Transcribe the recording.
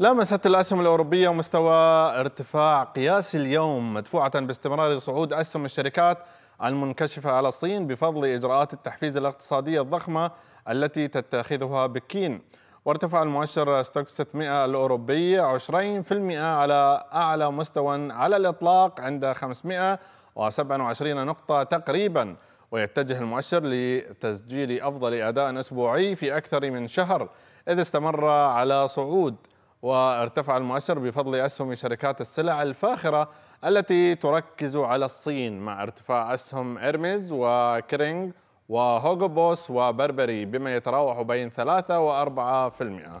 لامست الاسهم الاوروبيه مستوى ارتفاع قياسي اليوم مدفوعه باستمرار صعود اسهم الشركات المنكشفه على الصين بفضل اجراءات التحفيز الاقتصاديه الضخمه التي تتخذها بكين وارتفع المؤشر ستوك 600 الاوروبي 20% على اعلى مستوى على الاطلاق عند 527 نقطه تقريبا ويتجه المؤشر لتسجيل افضل اداء اسبوعي في اكثر من شهر اذ استمر على صعود وارتفع المؤشر بفضل أسهم شركات السلع الفاخرة التي تركز على الصين مع ارتفاع أسهم إرمز وكرينج وهوغو بوس وبربري بما يتراوح بين 3 و 4%